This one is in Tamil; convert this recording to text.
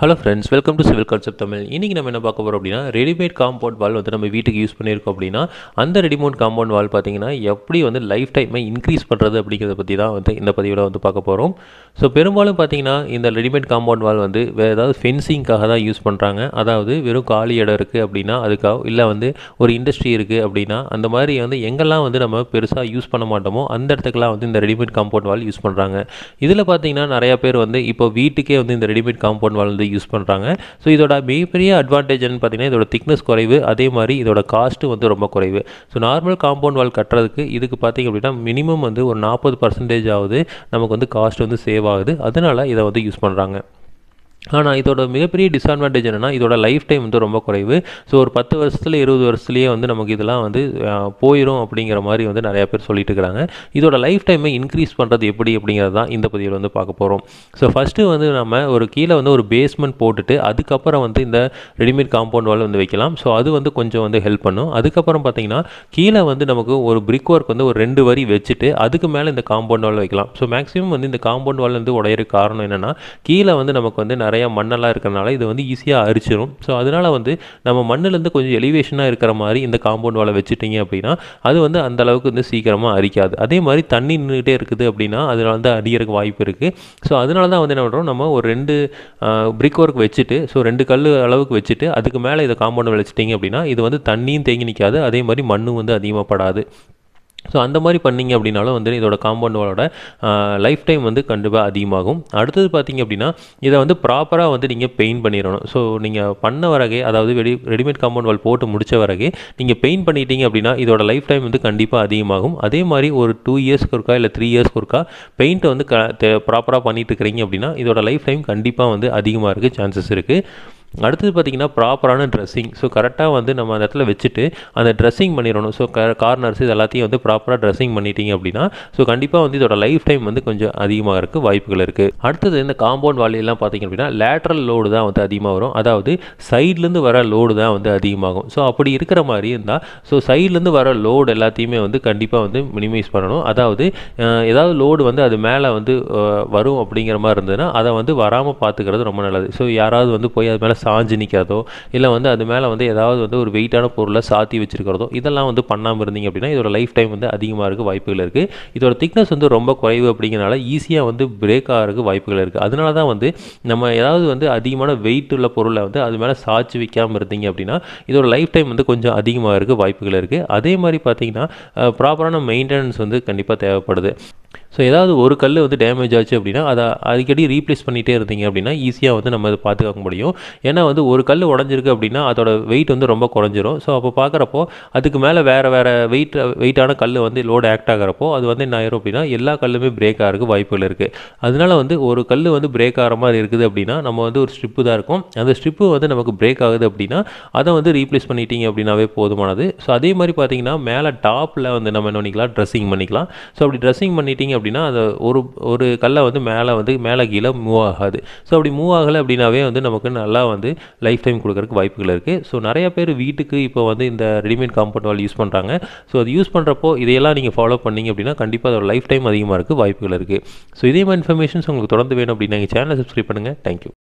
hello friends welcome to civil concept Tamil இன்றைக்கி நம்ம என்ன பார்க்க போகிறோம் அப்படின்னா ரெடிமேட் காம்பவுண்ட் வால் வந்து நம்ம வீட்டுக்கு யூஸ் பண்ணியிருக்கோம் அப்படின்னா அந்த ரெடிமேட் காம்பவுண்ட் வால் பார்த்திங்கன்னா எப்படி வந்து லைஃப் டைமை இன்க்ரீஸ் பண்ணுறது அப்படிங்கிறத பற்றி தான் வந்து இந்த பதிவில் வந்து பார்க்க போகிறோம் ஸோ பெரும்பாலும் பார்த்திங்கன்னா இந்த ரெடிமேட் காம்பவுண்ட் வால் வந்து வேறு ஏதாவது ஃபென்சிங்காக தான் யூஸ் பண்ணுறாங்க அதாவது வெறும் காலி இடம் இருக்குது அப்படின்னா அதுக்காக இல்லை வந்து ஒரு இண்டஸ்ட்ரி இருக்குது அப்படின்னா அந்த மாதிரி வந்து எங்கெல்லாம் வந்து நம்ம பெருசாக யூஸ் பண்ண மாட்டோமோ அந்த இடத்துக்குலாம் வந்து இந்த ரெடிமேட் காம்பவுண்ட் வால் யூஸ் பண்ணுறாங்க இதில் பார்த்திங்கன்னா நிறையா பேர் வந்து இப்போ வீட்டுக்கே வந்து இந்த ரெடிமேட் காம்பவுண்ட் வால் வந்து யூஸ் பண்ணுறாங்க ஸோ இதோட மிகப்பெரிய அட்வான்டேஜ் பார்த்தீங்கன்னா இதோட திக்னஸ் குறைவு அதே மாதிரி இதோட காஸ்ட்டு வந்து ரொம்ப குறைவு ஸோ நார்மல் காம்பவுண்ட் வால் கட்டுறதுக்கு இதுக்கு பார்த்திங்க அப்படின்னா மினிமம் வந்து ஒரு நாற்பது பர்சன்டேஜ் ஆகுது நமக்கு வந்து காஸ்ட் வந்து சேவ் ஆகுது அதனால் இதை வந்து யூஸ் பண்ணுறாங்க ஆனால் இதோட மிகப்பெரிய டிஸ்அட்வான்டேஜ் என்னென்னா இதோட லைஃப் டைம் வந்து ரொம்ப குறைவு ஸோ ஒரு பத்து வருஷத்துல இருபது வருஷத்துலேயே வந்து நமக்கு இதெல்லாம் வந்து போயிடும் அப்படிங்கிற மாதிரி வந்து நிறையா பேர் சொல்லிட்டு இருக்கிறாங்க இதோட லைஃப் டைமை இன்க்ரீஸ் பண்ணுறது எப்படி அப்படிங்கிறது தான் இந்த பதிவில் வந்து பார்க்க போகிறோம் ஸோ ஃபஸ்ட்டு வந்து நம்ம ஒரு கீழே வந்து ஒரு பேஸ்மெண்ட் போட்டுட்டு அதுக்கப்புறம் வந்து இந்த ரெடிமேட் காம்பவுண்ட் வால் வந்து வைக்கலாம் ஸோ அது வந்து கொஞ்சம் வந்து ஹெல்ப் பண்ணும் அதுக்கப்புறம் பார்த்திங்கன்னா கீழே வந்து நமக்கு ஒரு பிரிக் ஒர்க் வந்து ஒரு ரெண்டு வரி வச்சுட்டு அதுக்கு மேலே இந்த காம்பவுண்ட் வால் வைக்கலாம் ஸோ மேக்ஸிமம் வந்து இந்த காம்பவுண்ட் வால் வந்து உடையிற காரணம் என்னென்னா கீழே வந்து நமக்கு வந்து நிறையா மண்ணெல்லாம் இருக்கிறனால இது வந்து ஈஸியாக அரிச்சிடும் ஸோ அதனால் வந்து நம்ம மண்ணிலேருந்து கொஞ்சம் எலிவேஷனாக இருக்கிற மாதிரி இந்த காம்பவுண்ட் வலை வச்சுட்டிங்க அப்படின்னா அது வந்து அந்த அளவுக்கு வந்து சீக்கிரமாக அரிக்காது அதே மாதிரி தண்ணி நின்றுகிட்டே இருக்குது அப்படின்னா அதனால தான் அடிக்கிறதுக்கு வாய்ப்பு இருக்குது ஸோ அதனால தான் வந்து என்ன பண்ணுறோம் நம்ம ஒரு ரெண்டு பிரிக் ஒர்க் வச்சுட்டு ஸோ ரெண்டு கல் அளவுக்கு வச்சுட்டு அதுக்கு மேலே இதை காம்பவுண்ட் விளைச்சிட்டிங்க அப்படின்னா இது வந்து தண்ணியும் தேங்கி நிற்காது அதே மாதிரி மண்ணும் வந்து அதிகமாக படாது ஸோ அந்த மாதிரி பண்ணிங்க அப்படின்னாலும் வந்து இதோட காம்பவுண்ட் வாலோட லைஃப் டைம் வந்து கண்டிப்பாக அதிகமாகும் அடுத்தது பார்த்திங்க அப்படின்னா இதை வந்து ப்ராப்பராக வந்து நீங்கள் பெயிண்ட் பண்ணிடணும் ஸோ நீங்கள் பண்ண வரகே அதாவது ரெடி ரெடிமேட் காம்பவுண்ட் வால் போட்டு முடித்த வரகே நீங்கள் பெயிண்ட் பண்ணிட்டீங்க அப்படின்னா இதோட லைஃப் டைம் வந்து கண்டிப்பாக அதிகமாகும் அதே மாதிரி ஒரு டூ இயர்ஸ்க்கு ஒருக்கா இல்லை த்ரீ இயர்ஸ்க்கு ஒருக்கா பெயிண்ட்டை வந்து க ப்ராப்பராக பண்ணிட்டு இருக்கிறீங்க அப்படின்னா இதோட லைஃப் டைம் கண்டிப்பாக வந்து அதிகமாக இருக்குது சான்சஸ் இருக்குது அடுத்தது பார்த்திங்கன்னா ப்ராப்பரான ட்ரெஸ்ஸிங் ஸோ கரெக்டாக வந்து நம்ம அந்த இடத்துல வச்சுட்டு அந்த ட்ரெஸ்ஸிங் பண்ணிடணும் ஸோ கார்னர்ஸ் இது எல்லாத்தையும் வந்து ப்ராப்பராக ட்ரெஸ்ஸிங் பண்ணிட்டீங்க அப்படின்னா ஸோ கண்டிப்பாக வந்து இதோட லைஃப் டைம் வந்து கொஞ்சம் அதிகமாக இருக்க வாய்ப்புகள் இருக்குது அடுத்தது இந்த காம்பவுண்ட் வாலியெல்லாம் பார்த்திங்க அப்படின்னா லேட்ரல் லோடு தான் வந்து அதிகமாக வரும் அதாவது சைட்லேருந்து வர லோடு தான் வந்து அதிகமாகும் ஸோ அப்படி இருக்கிற மாதிரி இருந்தால் ஸோ சைட்லேருந்து வர லோடு எல்லாத்தையுமே வந்து கண்டிப்பாக வந்து மினிமைஸ் பண்ணணும் அதாவது ஏதாவது லோடு வந்து அது மேலே வந்து வரும் அப்படிங்கிற மாதிரி இருந்ததுன்னா அதை வந்து வராமல் பார்த்துக்கிறது ரொம்ப நல்லது ஸோ யாராவது வந்து போய் அது மேலே சாஞ்சு நிற்காதோ இல்லை வந்து அது மேலே வந்து ஏதாவது வந்து ஒரு வெயிட்டான பொருளை சாத்தி வச்சுருக்கிறதோ இதெல்லாம் வந்து பண்ணாமல் இருந்தீங்க அப்படின்னா இதோட லைஃப் டைம் வந்து அதிகமாக இருக்க வாய்ப்புகள் இருக்குது இதோட திக்னஸ் வந்து ரொம்ப குறைவு அப்படிங்கிறனால ஈஸியாக வந்து பிரேக் ஆகிறதுக்கு வாய்ப்புகள் இருக்குது அதனால தான் வந்து நம்ம ஏதாவது வந்து அதிகமான வெயிட் உள்ள பொருளை வந்து அது மேலே சாய்ச்சி வைக்காமல் இருந்தீங்க அப்படின்னா இதோட லைஃப் டைம் வந்து கொஞ்சம் அதிகமாக இருக்க வாய்ப்புகள் இருக்குது அதே மாதிரி பார்த்தீங்கன்னா ப்ராப்பரான மெயின்டெனன்ஸ் வந்து கண்டிப்பாக தேவைப்படுது ஸோ ஏதாவது ஒரு கல் வந்து டேமேஜ் ஆச்சு அப்படின்னா அதை அடிக்கடி ரீப்ளேஸ் பண்ணிகிட்டே இருந்தீங்க அப்படின்னா ஈஸியாக வந்து நம்ம அதை பார்த்துக்க முடியும் ஏன்னா வந்து ஒரு கல் உடஞ்சிருக்கு அப்படின்னா அதோட வெயிட் வந்து ரொம்ப குறைஞ்சிரும் ஸோ அப்போ பார்க்குறப்போ அதுக்கு மேலே வேறு வேறு வெயிட் வெயிட்டான கல் வந்து லோடு ஆக்ட் ஆகிறப்போ அது வந்து என்ன ஆயிரும் அப்படின்னா எல்லா கல்லுமே பிரேக் ஆகிறதுக்கு வாய்ப்புகள் இருக்குது அதனால் வந்து ஒரு கல் வந்து பிரேக் ஆகிற மாதிரி இருக்குது அப்படின்னா நம்ம வந்து ஒரு ஸ்ட்ரிப்பு தான் இருக்கும் அந்த ஸ்ட்ரிப்பு வந்து நமக்கு பிரேக் ஆகுது அப்படின்னா அதை வந்து ரீப்ளேஸ் பண்ணிட்டீங்க அப்படின்னாவே போதுமானது ஸோ அதே மாதிரி பார்த்தீங்கன்னா மேலே டாப்பில் வந்து நம்ம என்ன பண்ணிக்கலாம் ட்ரெஸ்ஸிங் பண்ணிக்கலாம் ஸோ அப்படி ட்ரெஸ்ஸிங் பண்ணிட்டீங்க அப்படின்னா அந்த ஒரு ஒரு கல்லை வந்து மேலே வந்து மேலே கீழே மூவ் ஆகாது ஸோ அப்படி மூவ் ஆகலை அப்படின்னாவே வந்து நமக்கு நல்லா வந்து லைஃப் டைம் கொடுக்குறதுக்கு வாய்ப்புகள் இருக்குது ஸோ நிறைய பேர் வீட்டுக்கு இப்போ வந்து இந்த ரெடிமேட் காம்பவுண்ட் வால் யூஸ் பண்ணுறாங்க ஸோ அது யூஸ் பண்ணுறப்போ இதையெல்லாம் நீங்கள் ஃபாலோ பண்ணிங்க அப்படின்னா கண்டிப்பாக அதோட லைஃப் டைம் அதிகமாக இருக்குது வாய்ப்புகள் இருக்குது ஸோ இதே மாதிரி இன்ஃபர்மேஷன்ஸ் உங்களுக்கு தொடர்ந்து வேணும் அப்படின்னா எங்கள் சேனலை சப்ஸ்கிரைப் பண்ணுங்கள் தேங்க்யூ